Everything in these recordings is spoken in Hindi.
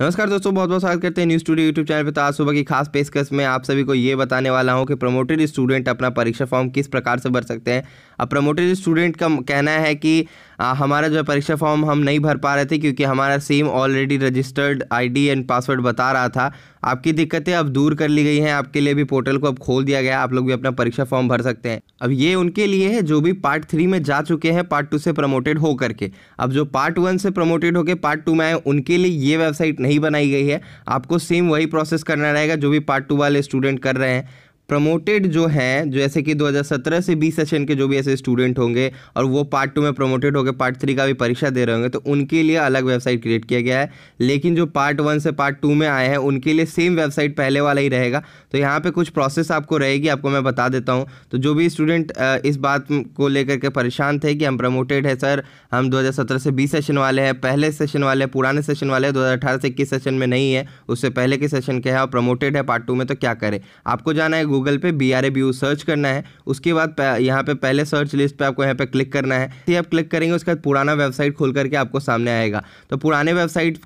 नमस्कार दोस्तों बहुत बहुत स्वागत करते हैं न्यूज़ स्टूडियो यूट्यूब चैनल पर तो आज सुबह की खास पेशकश में आप सभी को ये बताने वाला हूँ कि प्रमोटेड स्टूडेंट अपना परीक्षा फॉर्म किस प्रकार से भर सकते हैं अब प्रमोटेड स्टूडेंट का कहना है कि आ, हमारा जो परीक्षा फॉर्म हम नहीं भर पा रहे थे क्योंकि हमारा same already registered I and password बता रहा था आपकी दिक्कतें अब दूर कर ली गई हैं आपके लिए भी पोर्टल को अब खोल दिया गया आप लोग भी अपना परीक्षा फॉर्म भर सकते हैं अब ये उनके लिए है जो भी पार्ट थ्री में जा चुके हैं पार्ट टू से प्रमोटेड होकर के अब जो पार्ट वन से प्रमोटेड होकर पार्ट टू में आए उनके लिए ये वेबसाइट नहीं बनाई गई है आपको सेम वही प्रोसेस करना रहेगा जो भी पार्ट टू वाले स्टूडेंट कर रहे हैं प्रमोटेड जो है जैसे कि 2017 से 20 सेशन के जो भी ऐसे स्टूडेंट होंगे और वो पार्ट टू में प्रमोटेड होकर पार्ट थ्री का भी परीक्षा दे रहे होंगे तो उनके लिए अलग वेबसाइट क्रिएट किया गया है लेकिन जो पार्ट वन से पार्ट टू में आए हैं उनके लिए सेम वेबसाइट पहले वाला ही रहेगा तो यहाँ पर कुछ प्रोसेस आपको रहेगी आपको मैं बता देता हूँ तो जो भी स्टूडेंट इस बात को लेकर के परेशान थे कि हम प्रमोटेड है सर हम दो से बीस सेशन वाले हैं पहले सेशन वाले हैं पुराने सेशन वाले हैं दो से इक्कीस सेशन में नहीं है उससे पहले के सेशन के हैं और प्रमोटेड है पार्ट टू में तो क्या करें आपको जाना है गूगल पे B R A B U search करना है उसके बाद यहाँ पे पहले सर्च लिस्ट पे आपको यहाँ पे क्लिक करना है फिर आप क्लिक करेंगे उसके बाद पुराना वेबसाइट खोल करके आपको सामने आएगा तो पुराने वेबसाइट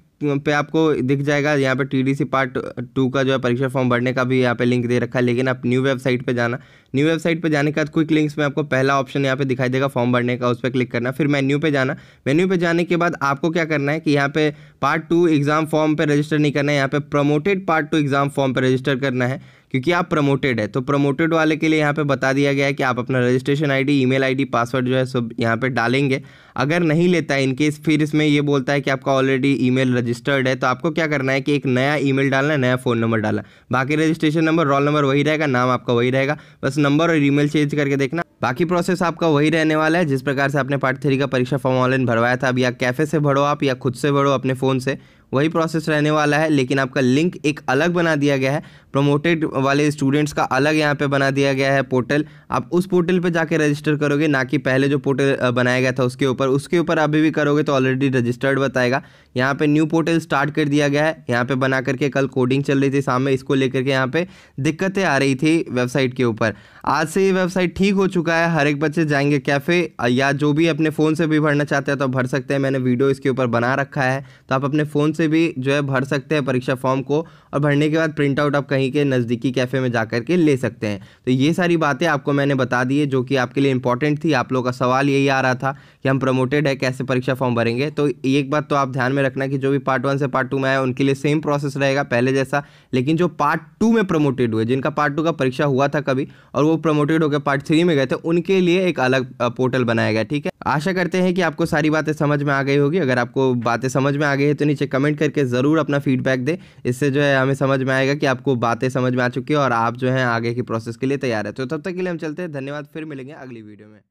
पे आपको दिख जाएगा यहाँ पे सी पार्ट टू का जो है परीक्षा फॉर्म भरने का भी यहाँ पे लिंक दे रखा है लेकिन आप न्यू वेबसाइट पे जाना न्यू वेबसाइट पे जाने के बाद क्विक लिंक्स में आपको पहला ऑप्शन यहाँ पे दिखाई देगा फॉर्म भरने का उस पर क्लिक करना फिर मेन्यू पे जाना मेन्यू पे जाने के बाद आपको क्या करना है कि यहाँ पे पार्ट टू एग्ज़ाम फॉर्म पर रजिस्टर नहीं करना है यहाँ पर promoted part two exam form पर रजिस्टर करना है क्योंकि आप प्रमोटेड है तो प्रमोटेड वाले के लिए यहाँ पे बता दिया गया है कि आप अपना registration ID email ID password जो है सब यहाँ पे डालेंगे अगर नहीं लेता है इनकेस फिर इसमें ये बोलता है कि आपका ऑलरेडी ईमेल रजिस्टर्ड है तो आपको क्या करना है कि एक नया ईमेल डालना है नया फ़ोन नंबर डालना बाकी रजिस्ट्रेशन नंबर रोल नंबर वही रहेगा नाम आपका वही रहेगा बस नंबर और ईमेल चेंज करके देखना बाकी प्रोसेस आपका वही रहने वाला है जिस प्रकार से आपने पार्ट थ्री का परीक्षा फॉर्म ऑनलाइन भरवाया था अब या कैफे से भरो आप या खुद से भरो अपने फ़ोन से वही प्रोसेस रहने वाला है लेकिन आपका लिंक एक अलग बना दिया गया है प्रमोटेड वाले स्टूडेंट्स का अलग यहाँ पे बना दिया गया है पोर्टल आप उस पोर्टल पे जाके रजिस्टर करोगे ना कि पहले जो पोर्टल बनाया गया था उसके ऊपर उसके ऊपर अभी भी करोगे तो ऑलरेडी रजिस्टर्ड बताएगा यहाँ पे न्यू पोर्टल स्टार्ट कर दिया गया है यहाँ पे बना करके कल कोडिंग चल रही थी सामने इसको लेकर के यहाँ पे दिक्कतें आ रही थी वेबसाइट के ऊपर आज से ये वेबसाइट ठीक हो चुका है हर एक बच्चे जाएंगे कैफ़े या जो भी अपने फ़ोन से भी भरना चाहते हैं तो भर सकते हैं मैंने वीडियो इसके ऊपर बना रखा है तो आप अपने फ़ोन से भी जो है भर सकते हैं परीक्षा फॉर्म को और भरने के बाद प्रिंट आउट आप कहीं के नज़दीकी कैफ़े में जा के ले सकते हैं तो ये सारी बातें आपको मैंने बता दी है जो कि आपके लिए इंपॉर्टेंट थी आप लोगों का सवाल यही आ रहा था कि हम प्रमोटेड है कैसे परीक्षा फॉर्म भरेंगे तो एक बात तो आप ध्यान में रखना कि जो भी पार्ट वन से पार्ट टू में आया उनके लिए सेम प्रोसेस रहेगा पहले जैसा लेकिन जो पार्ट टू में प्रमोटेड हुए जिनका पार्ट टू का परीक्षा हुआ था कभी और वो प्रमोटेड होकर पार्ट थ्री में गए थे उनके लिए एक अलग पोर्टल बनाया गया ठीक है आशा करते हैं कि आपको सारी बातें समझ में आ गई होगी अगर आपको बातें समझ में आ गई है तो नीचे कमेंट कमेंट करके ज़रूर अपना फीडबैक दें इससे जो है हमें समझ में आएगा कि आपको बातें समझ में आ चुकी है और आप जो है आगे की प्रोसेस के लिए तैयार है तो तब तक के लिए हम चलते हैं धन्यवाद फिर मिलेंगे अगली वीडियो में